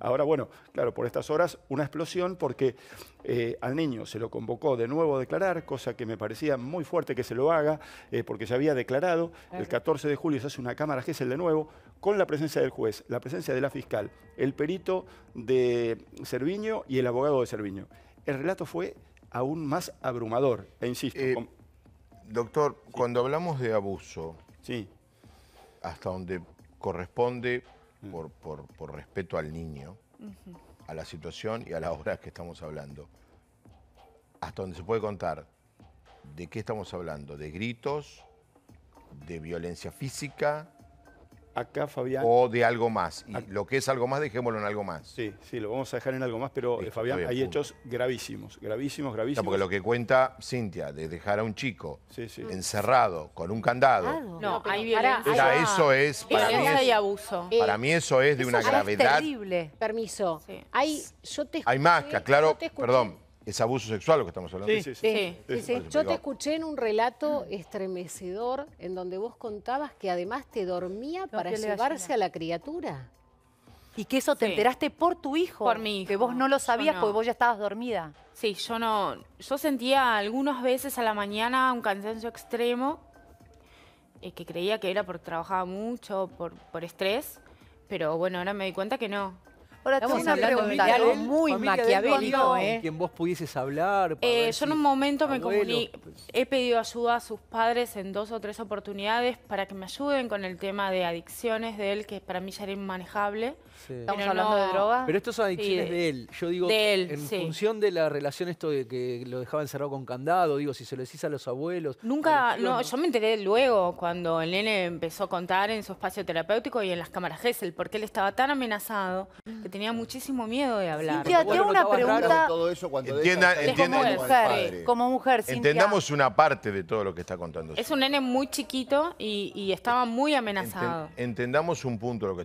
Ahora, bueno, claro, por estas horas una explosión porque eh, al niño se lo convocó de nuevo a declarar, cosa que me parecía muy fuerte que se lo haga, eh, porque se había declarado, el 14 de julio se hace una Cámara el de nuevo, con la presencia del juez, la presencia de la fiscal, el perito de Serviño y el abogado de Serviño. El relato fue aún más abrumador, e insisto. Eh, doctor, cuando hablamos de abuso, sí. hasta donde corresponde Mm. por, respeto al niño, a la situación y a las obras que estamos hablando. Hasta donde se puede contar de qué estamos hablando, de gritos, de violencia física, acá, Fabián. O de algo más. Y lo que es algo más, dejémoslo en algo más. Sí, sí, lo vamos a dejar en algo más, pero eh, Fabián, hay hechos gravísimos, gravísimos, gravísimos. porque lo que cuenta Cintia de dejar a un chico encerrado con un candado. Ah, no, ahí eso es. Para mí es, abuso. Para mí eso es de una gravedad. Es terrible. Permiso. Hay, yo te escuché, Hay más, claro, perdón es abuso sexual lo que estamos hablando. Sí, sí, Yo te escuché en un relato estremecedor en donde vos contabas que además te dormía para llevarse a, la criatura. Y que eso te enteraste por tu hijo. Que vos no lo sabías porque vos ya estabas dormida. Sí, yo no... Yo sentía algunas veces a la mañana un cansancio extremo eh, que creía que era porque trabajaba mucho, por, por estrés. Pero bueno, ahora me di cuenta que no, Ahora Estamos algo muy maquiavélico. ¿eh? quien vos pudieses hablar. Eh, yo en un momento me comuní, pues. he pedido ayuda a sus padres en dos o tres oportunidades para que me ayuden con el tema de adicciones de él, que para mí ya era inmanejable. Estamos hablando de droga. Pero estos son adicciones de, él. Yo digo, en función de la relación esto de que lo dejaba encerrado con candado, digo, si se lo decís a los abuelos. Nunca, yo me enteré luego cuando el nene empezó a contar en su espacio terapéutico y en las cámaras Gessel, porque él estaba tan amenazado que mm. tenía tenía muchísimo miedo de hablar. Cintia, una pregunta. entienda, como, mujer, eh, como Entendamos una parte de todo lo que está contando. Es un nene muy chiquito y, estaba muy amenazado. entendamos un punto lo que